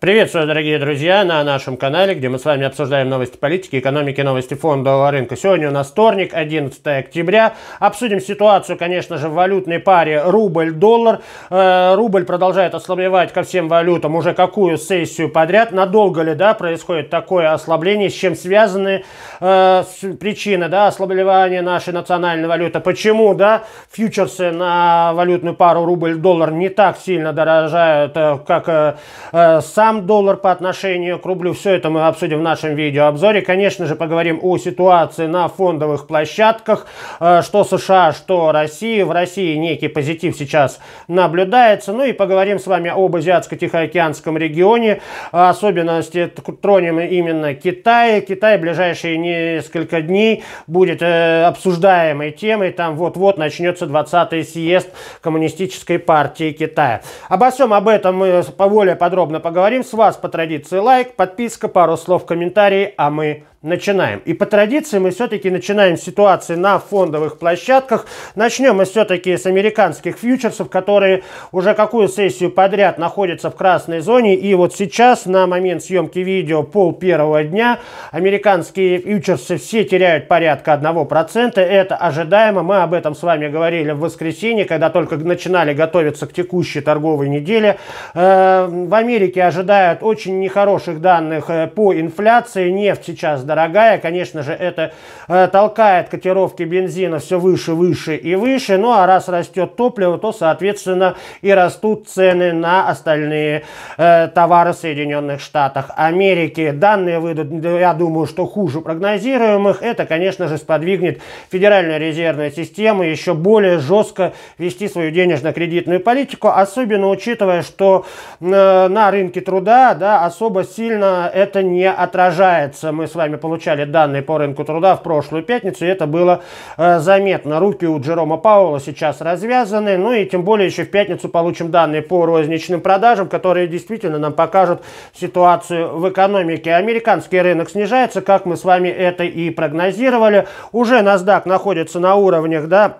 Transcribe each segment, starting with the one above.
Приветствую, дорогие друзья, на нашем канале, где мы с вами обсуждаем новости политики, экономики, новости фондового рынка. Сегодня у нас вторник, 11 октября. Обсудим ситуацию, конечно же, в валютной паре рубль-доллар. Э, рубль продолжает ослабевать ко всем валютам уже какую сессию подряд. Надолго ли, да, происходит такое ослабление, с чем связаны э, причины, да, ослабления нашей национальной валюты. Почему, да, фьючерсы на валютную пару рубль-доллар не так сильно дорожают, э, как э, э сам сам доллар по отношению к рублю. Все это мы обсудим в нашем видеообзоре. Конечно же, поговорим о ситуации на фондовых площадках, э, что США, что Россия. В России некий позитив сейчас наблюдается. Ну и поговорим с вами об Азиатско-Тихоокеанском регионе. Особенности тронем именно Китая. Китай в ближайшие несколько дней будет э, обсуждаемой темой. Там вот-вот начнется 20-й съезд Коммунистической партии Китая. Обо всем об этом мы по более подробно поговорим Благодарим с вас по традиции лайк, подписка, пару слов комментарии, а мы начинаем. И по традиции мы все-таки начинаем с ситуации на фондовых площадках. Начнем мы все-таки с американских фьючерсов, которые уже какую сессию подряд находятся в красной зоне. И вот сейчас, на момент съемки видео, пол первого дня, американские фьючерсы все теряют порядка 1%. Это ожидаемо. Мы об этом с вами говорили в воскресенье, когда только начинали готовиться к текущей торговой неделе. Э, в Америке ожидают очень нехороших данных э, по инфляции. Нефть сейчас дорогая. Конечно же, это э, толкает котировки бензина все выше, выше и выше. Ну а раз растет топливо, то, соответственно, и растут цены на остальные э, товары в Соединенных Штатах Америки. Данные выйдут, я думаю, что хуже прогнозируемых. Это, конечно же, сподвигнет Федеральную резервную систему еще более жестко вести свою денежно-кредитную политику, особенно учитывая, что э, на рынке труда да, особо сильно это не отражается. Мы с вами получали данные по рынку труда в прошлую пятницу, и это было э, заметно. Руки у Джерома Пауэлла сейчас развязаны, ну и тем более еще в пятницу получим данные по розничным продажам, которые действительно нам покажут ситуацию в экономике. Американский рынок снижается, как мы с вами это и прогнозировали. Уже NASDAQ находится на уровнях, да,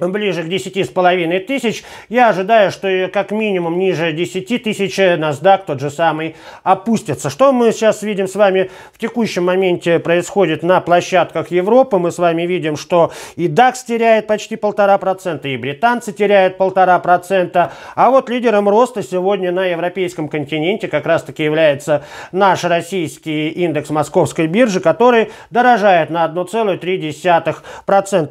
ближе к 10,5 тысяч. Я ожидаю, что как минимум ниже 10 тысяч NASDAQ тот же самый опустится. Что мы сейчас видим с вами в текущем моменте происходит на площадках Европы? Мы с вами видим, что и DAX теряет почти полтора процента, и британцы теряют полтора процента. А вот лидером роста сегодня на европейском континенте как раз таки является наш российский индекс московской биржи, который дорожает на 1,3%.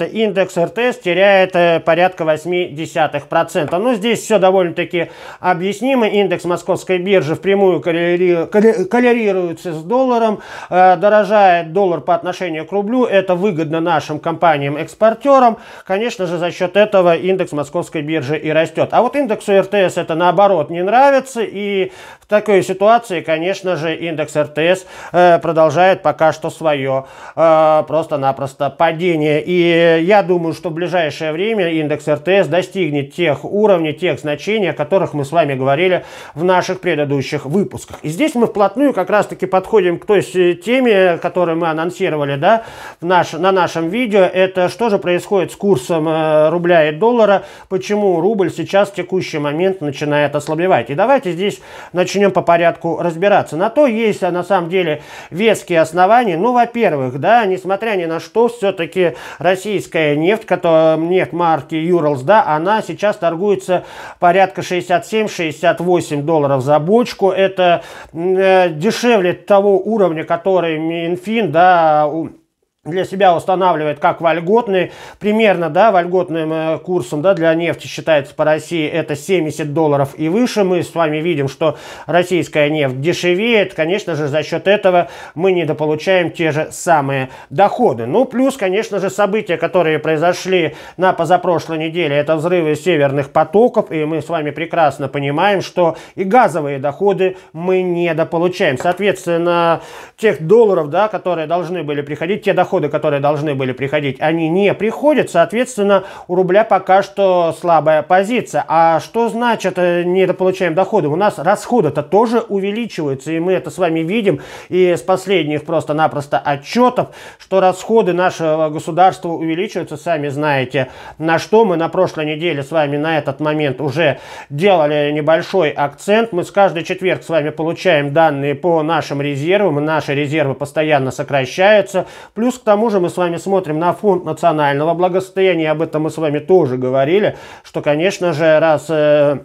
Индекс РТС теряет это порядка 0,8%. Но здесь все довольно-таки объяснимо. Индекс московской биржи впрямую коррелируется с долларом. Э, дорожает доллар по отношению к рублю. Это выгодно нашим компаниям-экспортерам. Конечно же, за счет этого индекс московской биржи и растет. А вот индексу РТС это наоборот не нравится. И в такой ситуации, конечно же, индекс РТС э, продолжает пока что свое э, просто-напросто падение. И я думаю, что в ближайшее время время индекс РТС достигнет тех уровней, тех значений, о которых мы с вами говорили в наших предыдущих выпусках. И здесь мы вплотную как раз-таки подходим к той э, теме, которую мы анонсировали да, в наш, на нашем видео. Это что же происходит с курсом э, рубля и доллара, почему рубль сейчас в текущий момент начинает ослабевать. И давайте здесь начнем по порядку разбираться. На то есть на самом деле веские основания. Ну, во-первых, да, несмотря ни на что, все-таки российская нефть, которая, нефть Хэтчбек марки Юрлс, да, она сейчас торгуется порядка 67-68 долларов за бочку. Это э, дешевле того уровня, который Минфин, да, для себя устанавливает как вольготный, примерно, да, вольготным э, курсом, да, для нефти считается по России это 70 долларов и выше. Мы с вами видим, что российская нефть дешевеет. Конечно же, за счет этого мы недополучаем те же самые доходы. Ну, плюс, конечно же, события, которые произошли на позапрошлой неделе, это взрывы северных потоков, и мы с вами прекрасно понимаем, что и газовые доходы мы недополучаем. Соответственно, тех долларов, да, которые должны были приходить, те доходы, доходы, которые должны были приходить, они не приходят, соответственно, у рубля пока что слабая позиция. А что значит э, не получаем доходы? У нас расходы-то тоже увеличиваются, и мы это с вами видим и с последних просто-напросто отчетов, что расходы нашего государства увеличиваются, сами знаете, на что мы на прошлой неделе с вами на этот момент уже делали небольшой акцент. Мы с каждый четверг с вами получаем данные по нашим резервам, наши резервы постоянно сокращаются, плюс к тому же мы с вами смотрим на фонд национального благосостояния, об этом мы с вами тоже говорили, что, конечно же, раз э,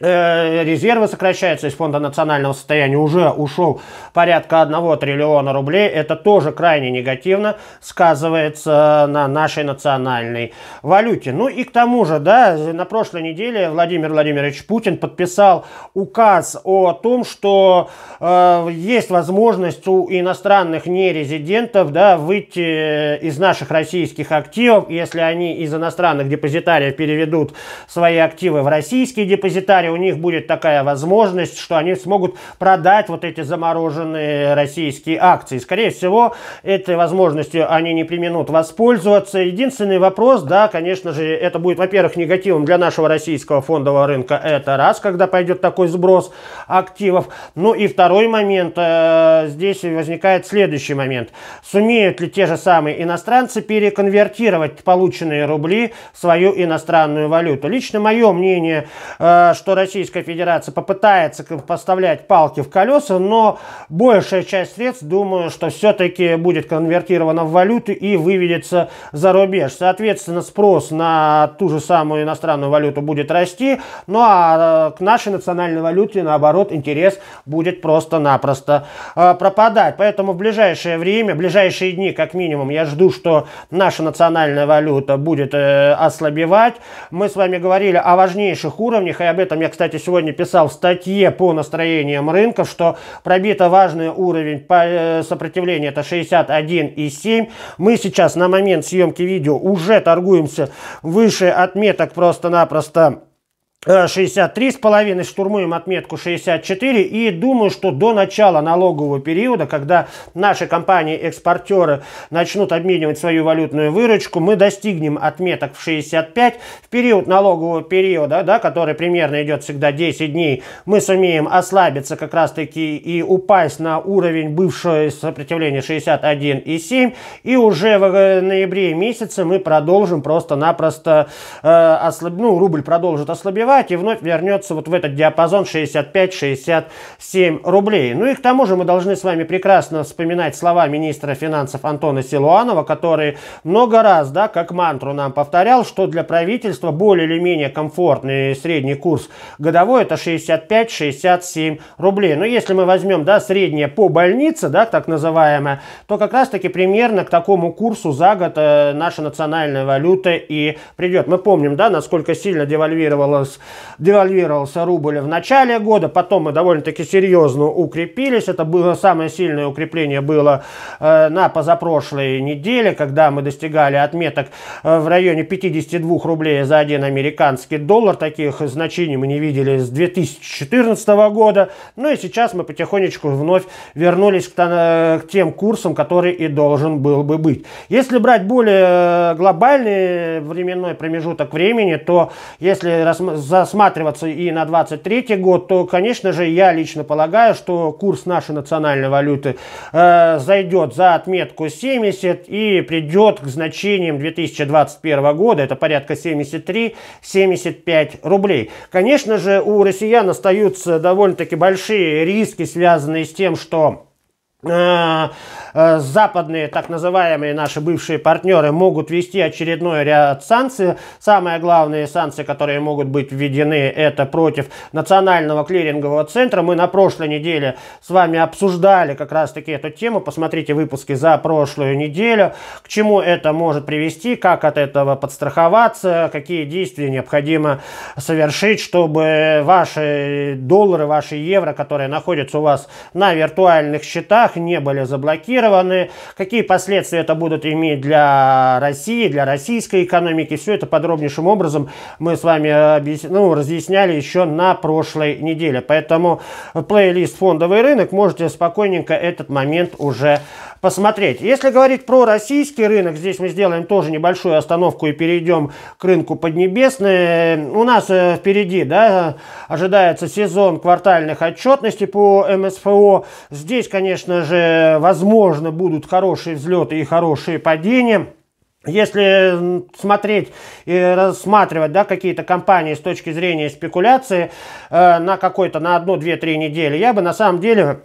Э, резервы сокращаются из фонда национального состояния, уже ушел порядка 1 триллиона рублей. Это тоже крайне негативно сказывается на нашей национальной валюте. Ну и к тому же, да, на прошлой неделе Владимир Владимирович Путин подписал указ о том, что э, есть возможность у иностранных нерезидентов да, выйти из наших российских активов, если они из иностранных депозитариев переведут свои активы в российские депозитарии, Казахстане у них будет такая возможность, что они смогут продать вот эти замороженные российские акции. Скорее всего, этой возможностью они не применут воспользоваться. Единственный вопрос, да, конечно же, это будет, во-первых, негативом для нашего российского фондового рынка. Это раз, когда пойдет такой сброс активов. Ну и второй момент, э, здесь возникает следующий момент. Сумеют ли те же самые иностранцы переконвертировать полученные рубли в свою иностранную валюту? Лично мое мнение, э, что Российская Федерация попытается поставлять палки в колеса, но большая часть средств, думаю, что все-таки будет конвертирована в валюту и выведется за рубеж. Соответственно, спрос на ту же самую иностранную валюту будет расти, ну а э, к нашей национальной валюте, наоборот, интерес будет просто-напросто э, пропадать. Поэтому в ближайшее время, в ближайшие дни, как минимум, я жду, что наша национальная валюта будет э, ослабевать. Мы с вами говорили о важнейших уровнях, и об этом я я, кстати, сегодня писал в статье по настроениям рынка, что пробита важный уровень э, сопротивления, это 61,7. Мы сейчас на момент съемки видео уже торгуемся выше отметок просто-напросто 63,5, э, штурмуем отметку 64 и думаю, что до начала налогового периода, когда наши компании-экспортеры начнут обменивать свою валютную выручку, мы достигнем отметок в 65. В период налогового периода, да, который примерно идет всегда 10 дней, мы сумеем ослабиться как раз-таки и упасть на уровень бывшего сопротивления 61,7 и уже в ноябре месяце мы продолжим просто-напросто, э, ослаб... ну, рубль продолжит ослабевать, сформировать и вновь вернется вот в этот диапазон 65-67 рублей. Ну и к тому же мы должны с вами прекрасно вспоминать слова министра финансов Антона Силуанова, который много раз, да, как мантру нам повторял, что для правительства более или менее комфортный средний курс годовой это 65-67 рублей. Но если мы возьмем, да, среднее по больнице, да, так называемое, то как раз-таки примерно к такому курсу за год э, наша национальная валюта и придет. Мы помним, да, насколько сильно девальвировалась девальвировался рубль в начале года, потом мы довольно-таки серьезно укрепились. Это было самое сильное укрепление было э, на позапрошлой неделе, когда мы достигали отметок э, в районе 52 рублей за один американский доллар. Таких значений мы не видели с 2014 года. Ну и сейчас мы потихонечку вновь вернулись к, э, к тем курсам, которые и должен был бы быть. Если брать более э, глобальный временной промежуток времени, то если засматриваться и на 23 год, то, конечно же, я лично полагаю, что курс нашей национальной валюты э, зайдет за отметку 70 и придет к значениям 2021 года. Это порядка 73-75 рублей. Конечно же, у россиян остаются довольно-таки большие риски, связанные с тем, что Э, э, западные так называемые наши бывшие партнеры могут вести очередной ряд санкций. Самые главные санкции, которые могут быть введены, это против Национального клирингового центра. Мы на прошлой неделе с вами обсуждали как раз-таки эту тему. Посмотрите выпуски за прошлую неделю, к чему это может привести, как от этого подстраховаться, какие действия необходимо совершить, чтобы ваши доллары, ваши евро, которые находятся у вас на виртуальных счетах, странах не были заблокированы. Какие последствия это будут иметь для России, для российской экономики, все это подробнейшим образом мы с вами ну, разъясняли еще на прошлой неделе. Поэтому плейлист «Фондовый рынок» можете спокойненько этот момент уже посмотреть. Если говорить про российский рынок, здесь мы сделаем тоже небольшую остановку и перейдем к рынку Поднебесной. У нас э, впереди да, ожидается сезон квартальных отчетностей по МСФО. Здесь, конечно же, возможно, будут хорошие взлеты и хорошие падения. Если смотреть и рассматривать да, какие-то компании с точки зрения спекуляции э, на какой-то, на одну, две, три недели, я бы на самом деле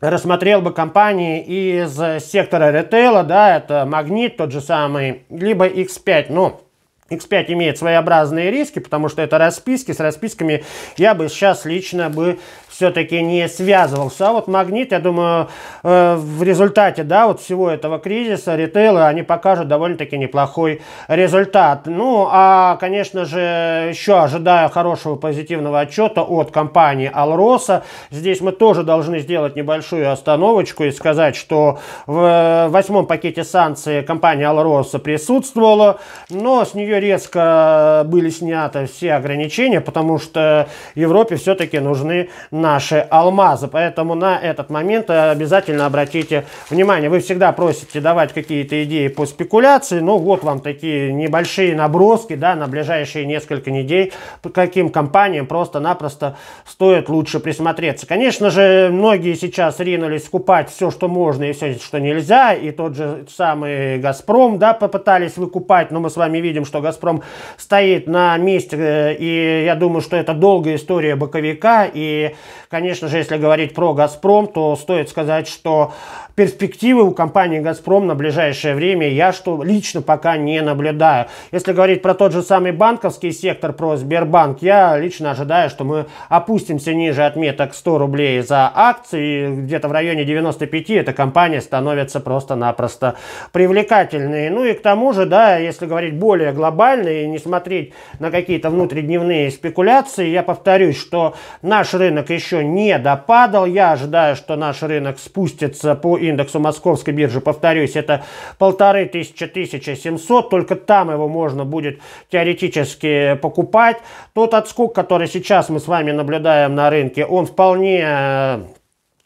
рассмотрел бы компании из сектора ритейла, да, это Магнит тот же самый, либо X5, ну, X5 имеет своеобразные риски, потому что это расписки. С расписками я бы сейчас лично бы все-таки не связывался. А вот магнит, я думаю, э, в результате да, вот всего этого кризиса ритейла они покажут довольно-таки неплохой результат. Ну, а, конечно же, еще ожидаю хорошего позитивного отчета от компании Алроса. Здесь мы тоже должны сделать небольшую остановочку и сказать, что в восьмом пакете санкций компания Алроса присутствовала, но с нее резко были сняты все ограничения, потому что Европе все-таки нужны наши алмазы. Поэтому на этот момент обязательно обратите внимание. Вы всегда просите давать какие-то идеи по спекуляции. Ну вот вам такие небольшие наброски да, на ближайшие несколько недель, по каким компаниям просто-напросто стоит лучше присмотреться. Конечно же, многие сейчас ринулись скупать все, что можно и все, что нельзя. И тот же самый «Газпром» да, попытались выкупать, но мы с вами видим, что «Газпром» стоит на месте, э, и я думаю, что это долгая история боковика, и, конечно же, если говорить про «Газпром», то стоит сказать, что перспективы у компании «Газпром» на ближайшее время я что лично пока не наблюдаю. Если говорить про тот же самый банковский сектор, про Сбербанк, я лично ожидаю, что мы опустимся ниже отметок 100 рублей за акции, где-то в районе 95 эта компания становится просто-напросто привлекательной. Ну и к тому же, да, если говорить более глобально, глобально и не смотреть на какие-то внутридневные спекуляции. Я повторюсь, что наш рынок еще не допадал. Я ожидаю, что наш рынок спустится по индексу московской биржи. Повторюсь, это полторы тысячи, тысяча семьсот. Только там его можно будет теоретически покупать. Тот отскок, который сейчас мы с вами наблюдаем на рынке, он вполне э,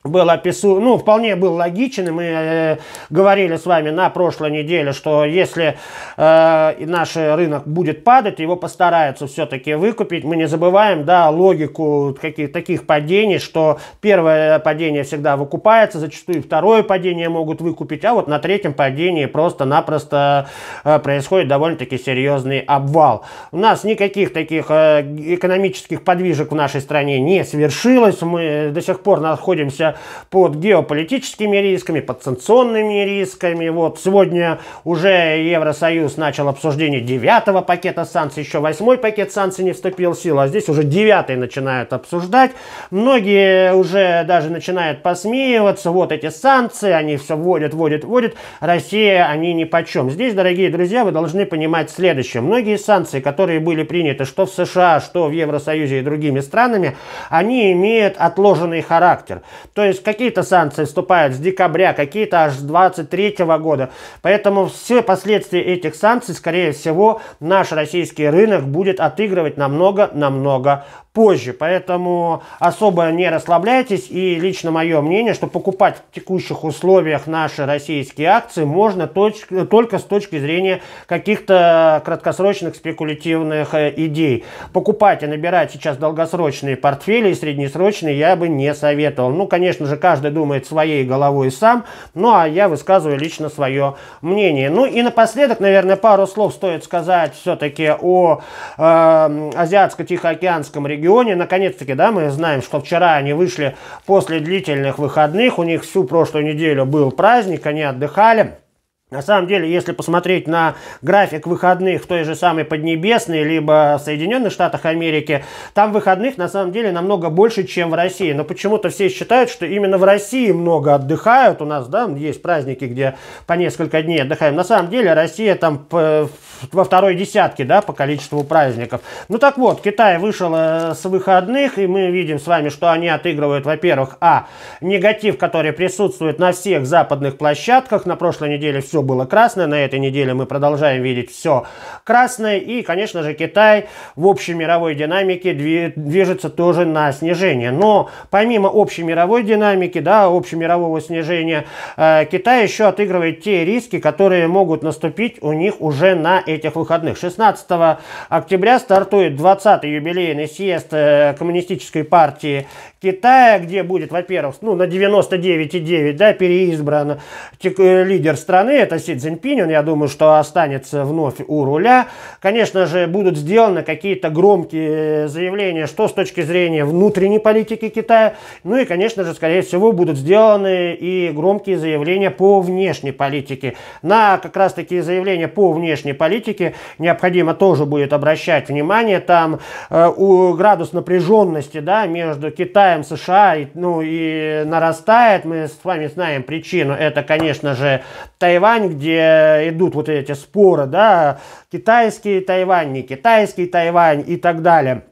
был опису, ну, вполне был логичен, мы э, говорили с вами на прошлой неделе, что если э, наш рынок будет падать, его постараются все-таки выкупить. Мы не забываем, да, логику каких, таких падений, что первое падение всегда выкупается, зачастую второе падение могут выкупить, а вот на третьем падении просто-напросто э, происходит довольно-таки серьезный обвал. У нас никаких таких э, экономических подвижек в нашей стране не свершилось, мы до сих пор находимся под геополитическими рисками, под санкционными рисками. Вот сегодня уже Евросоюз начал обсуждение девятого пакета санкций, еще восьмой пакет санкций не вступил в силу, а здесь уже девятый начинают обсуждать. Многие уже даже начинают посмеиваться, вот эти санкции, они все вводят, вводят, вводят, Россия, они ни почем. Здесь, дорогие друзья, вы должны понимать следующее. Многие санкции, которые были приняты что в США, что в Евросоюзе и другими странами, они имеют отложенный характер. То есть какие-то санкции вступают с декабря, какие-то аж с 23 года. Поэтому все последствия этих санкций, скорее всего, наш российский рынок будет отыгрывать намного-намного позже. Поэтому особо не расслабляйтесь. И лично мое мнение, что покупать в текущих условиях наши российские акции можно только с точки зрения каких-то краткосрочных спекулятивных э, идей. Покупать и набирать сейчас долгосрочные портфели и среднесрочные я бы не советовал. Ну, конечно же, каждый думает своей головой сам. Ну, а я высказываю лично свое мнение. Ну и напоследок, наверное, пару слов стоит сказать все-таки о э, Азиатско-Тихоокеанском регионе регионе. Наконец-таки, да, мы знаем, что вчера они вышли после длительных выходных. У них всю прошлую неделю был праздник, они отдыхали. На самом деле, если посмотреть на график выходных в той же самой Поднебесной, либо в Соединенных Штатах Америки, там выходных на самом деле намного больше, чем в России. Но почему-то все считают, что именно в России много отдыхают. У нас, да, есть праздники, где по несколько дней отдыхаем. На самом деле, Россия там э, во второй десятке, да, по количеству праздников. Ну так вот, Китай вышел э, с выходных, и мы видим с вами, что они отыгрывают, во-первых, а, негатив, который присутствует на всех западных площадках. На прошлой неделе все было красное, на этой неделе мы продолжаем видеть все красное. И, конечно же, Китай в общей мировой динамике движется тоже на снижение. Но помимо общей мировой динамики, да, общемирового снижения, э, Китай еще отыгрывает те риски, которые могут наступить у них уже на этих выходных. 16 октября стартует 20-й юбилейный съезд э, Коммунистической партии Китая, где будет, во-первых, ну, на 99,9 да, переизбран э, лидер страны, это Си Цзиньпинь, он, я думаю, что останется вновь у руля. Конечно же, будут сделаны какие-то громкие э, заявления, что с точки зрения внутренней политики Китая, ну и, конечно же, скорее всего, будут сделаны и громкие заявления по внешней политике. На как раз-таки заявления по внешней политике необходимо тоже будет обращать внимание, там э, у, градус напряженности да, между Китаем обсуждаем США, ну и нарастает, мы с вами знаем причину, это, конечно же, Тайвань, где идут вот эти споры, да, китайский Тайвань, не китайский Тайвань и так далее.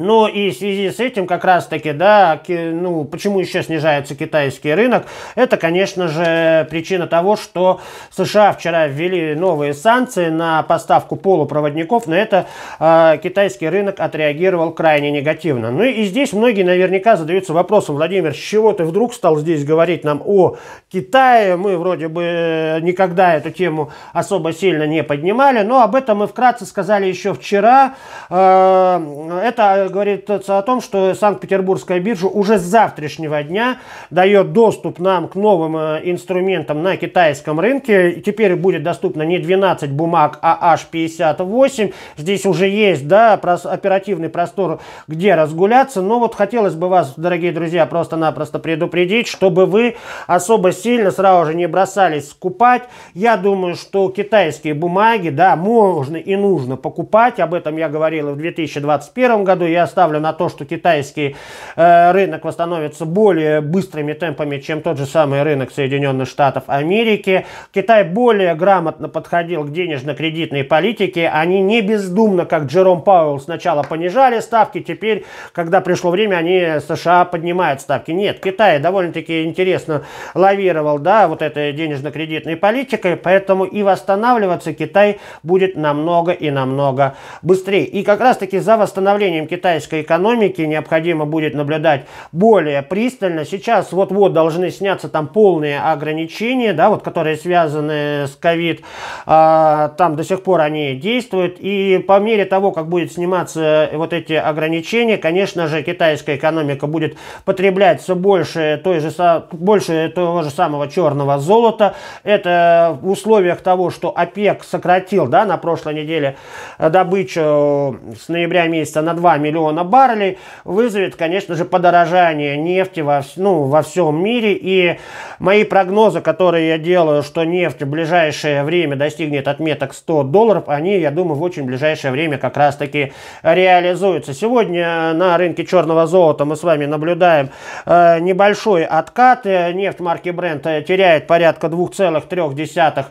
Но ну, и в связи с этим как раз-таки, да, ну, почему еще снижается китайский рынок, это, конечно же, причина того, что США вчера ввели новые санкции на поставку полупроводников, на это э, китайский рынок отреагировал крайне негативно. Ну и здесь многие наверняка задаются вопросом, Владимир, с чего ты вдруг стал здесь говорить нам о Китае? Мы вроде бы никогда эту тему особо сильно не поднимали, но об этом мы вкратце сказали еще вчера. Э, это говорит о том, что Санкт-Петербургская биржа уже с завтрашнего дня дает доступ нам к новым э, инструментам на китайском рынке. теперь будет доступно не 12 бумаг, а аж 58. Здесь уже есть да, оперативный простор, где разгуляться. Но вот хотелось бы вас, дорогие друзья, просто-напросто предупредить, чтобы вы особо сильно сразу же не бросались скупать. Я думаю, что китайские бумаги, да, можно и нужно покупать. Об этом я говорил в 2021 году. Я я ставлю на то, что китайский э, рынок восстановится более быстрыми темпами, чем тот же самый рынок Соединенных Штатов Америки. Китай более грамотно подходил к денежно-кредитной политике. Они не бездумно, как Джером Пауэлл, сначала понижали ставки, теперь, когда пришло время, они США поднимают ставки. Нет, Китай довольно-таки интересно лавировал, да, вот этой денежно-кредитной политикой, поэтому и восстанавливаться Китай будет намного и намного быстрее. И как раз-таки за восстановлением Китая китайской экономики необходимо будет наблюдать более пристально. Сейчас вот-вот должны сняться там полные ограничения, да, вот которые связаны с ковид. А, там до сих пор они действуют. И по мере того, как будет сниматься вот эти ограничения, конечно же, китайская экономика будет потреблять все больше, той же, больше того же самого черного золота. Это в условиях того, что ОПЕК сократил да, на прошлой неделе добычу с ноября месяца на 2 миллиона миллиона баррелей вызовет, конечно же, подорожание нефти во, ну, во всем мире. И мои прогнозы, которые я делаю, что нефть в ближайшее время достигнет отметок 100 долларов, они, я думаю, в очень ближайшее время как раз-таки реализуются. Сегодня на рынке черного золота мы с вами наблюдаем э, небольшой откат. Нефть марки Brent теряет порядка 2,3%.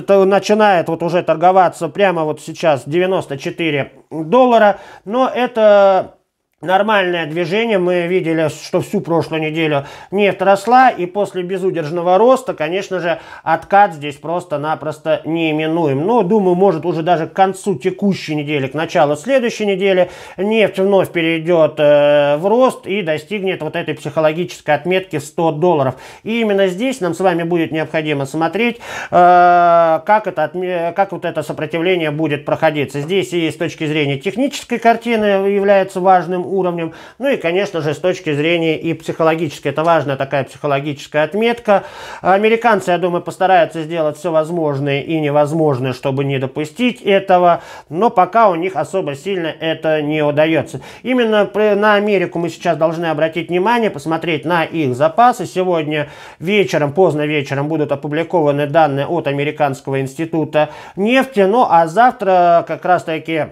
Это начинает вот уже торговаться прямо вот сейчас 94 доллара, но это Нормальное движение. Мы видели, что всю прошлую неделю нефть росла. И после безудержного роста, конечно же, откат здесь просто-напросто неименуем. Но, думаю, может уже даже к концу текущей недели, к началу следующей недели, нефть вновь перейдет э, в рост и достигнет вот этой психологической отметки 100 долларов. И именно здесь нам с вами будет необходимо смотреть, э, как, это, как вот это сопротивление будет проходиться. Здесь и с точки зрения технической картины является важным уровнем. Ну и, конечно же, с точки зрения и психологической, это важная такая психологическая отметка. Американцы, я думаю, постараются сделать все возможное и невозможное, чтобы не допустить этого, но пока у них особо сильно это не удается. Именно на Америку мы сейчас должны обратить внимание, посмотреть на их запасы. Сегодня вечером, поздно вечером будут опубликованы данные от Американского института нефти, ну а завтра как раз таки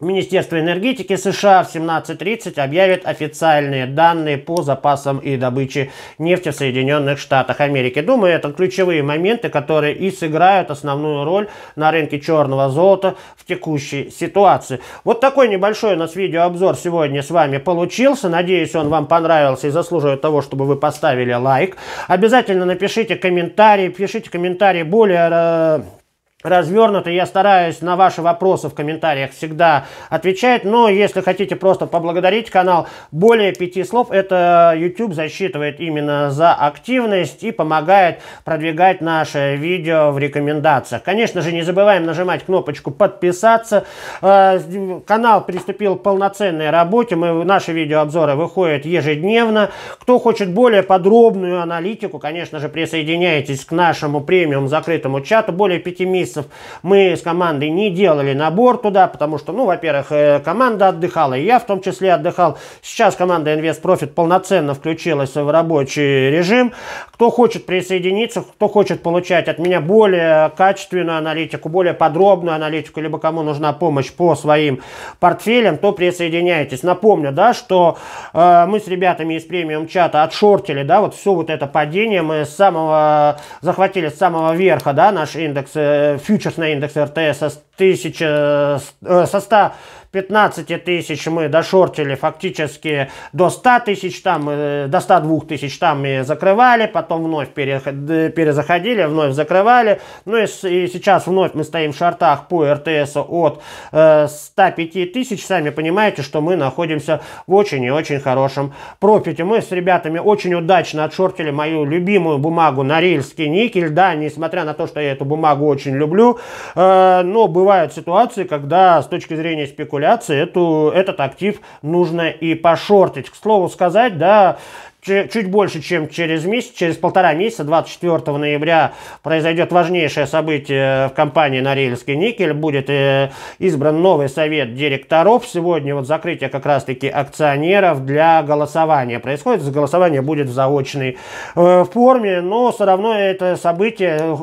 Министерство энергетики США в 17.30 объявит официальные данные по запасам и добыче нефти в Соединенных Штатах Америки. Думаю, это ключевые моменты, которые и сыграют основную роль на рынке черного золота в текущей ситуации. Вот такой небольшой у нас видеообзор сегодня с вами получился. Надеюсь, он вам понравился и заслуживает того, чтобы вы поставили лайк. Обязательно напишите комментарии, пишите комментарии более э, развернуто. Я стараюсь на ваши вопросы в комментариях всегда отвечать. Но если хотите просто поблагодарить канал, более пяти слов это YouTube засчитывает именно за активность и помогает продвигать наше видео в рекомендациях. Конечно же, не забываем нажимать кнопочку подписаться. Э, канал приступил к полноценной работе. Мы, наши видеообзоры выходят ежедневно. Кто хочет более подробную аналитику, конечно же, присоединяйтесь к нашему премиум закрытому чату. Более пяти месяцев месяцев мы с командой не делали набор туда, потому что, ну, во-первых, э, команда отдыхала, и я в том числе отдыхал. Сейчас команда Invest Profit полноценно включилась в рабочий режим. Кто хочет присоединиться, кто хочет получать от меня более качественную аналитику, более подробную аналитику, либо кому нужна помощь по своим портфелям, то присоединяйтесь. Напомню, да, что э, мы с ребятами из премиум чата отшортили, да, вот все вот это падение мы с самого захватили с самого верха, да, наш индекс э, futures name index TSS. тысяч, э, со 115 тысяч мы дошортили фактически до 100 тысяч, там, э, до 102 тысяч там и закрывали, потом вновь пере, перезаходили, вновь закрывали. Ну и, и сейчас вновь мы стоим в шортах по РТС от 105 э, тысяч. Сами понимаете, что мы находимся в очень и очень хорошем профите. Мы с ребятами очень удачно отшортили мою любимую бумагу Норильский никель. Да, несмотря на то, что я эту бумагу очень люблю, но бывает бывают ситуации, когда с точки зрения спекуляции эту, этот актив нужно и пошортить. К слову сказать, да, чуть больше, чем через месяц, через полтора месяца, 24 ноября, произойдет важнейшее событие в компании «Норильский никель». Будет э, избран новый совет директоров. Сегодня вот закрытие как раз-таки акционеров для голосования происходит. Голосование будет в заочной э, форме, но все равно это событие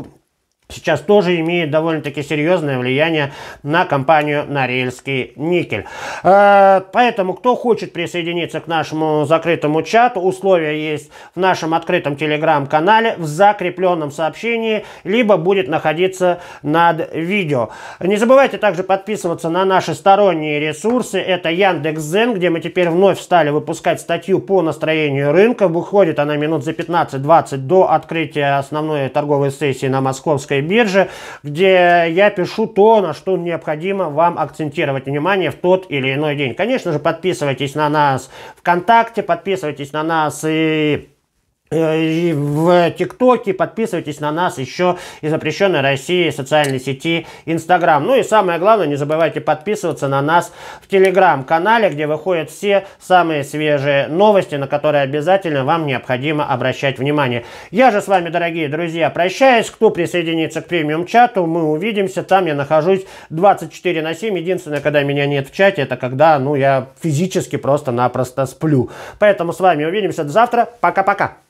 сейчас тоже имеет довольно-таки серьезное влияние на компанию Норильский никель. Э, поэтому, кто хочет присоединиться к нашему закрытому чату, условия есть в нашем открытом телеграм-канале, в закрепленном сообщении, либо будет находиться над видео. Не забывайте также подписываться на наши сторонние ресурсы. Это Яндекс.Зен, где мы теперь вновь стали выпускать статью по настроению рынка. Выходит она минут за 15-20 до открытия основной торговой сессии на Московской бирже, где я пишу то, на что необходимо вам акцентировать внимание в тот или иной день. Конечно же, подписывайтесь на нас ВКонтакте, подписывайтесь на нас и Э, и в ТикТоке, подписывайтесь на нас еще и запрещенной России социальной сети Инстаграм. Ну и самое главное, не забывайте подписываться на нас в Телеграм-канале, где выходят все самые свежие новости, на которые обязательно вам необходимо обращать внимание. Я же с вами, дорогие друзья, прощаюсь. Кто присоединится к премиум-чату, мы увидимся. Там я нахожусь 24 на 7. Единственное, когда меня нет в чате, это когда ну, я физически просто-напросто сплю. Поэтому с вами увидимся завтра. Пока-пока.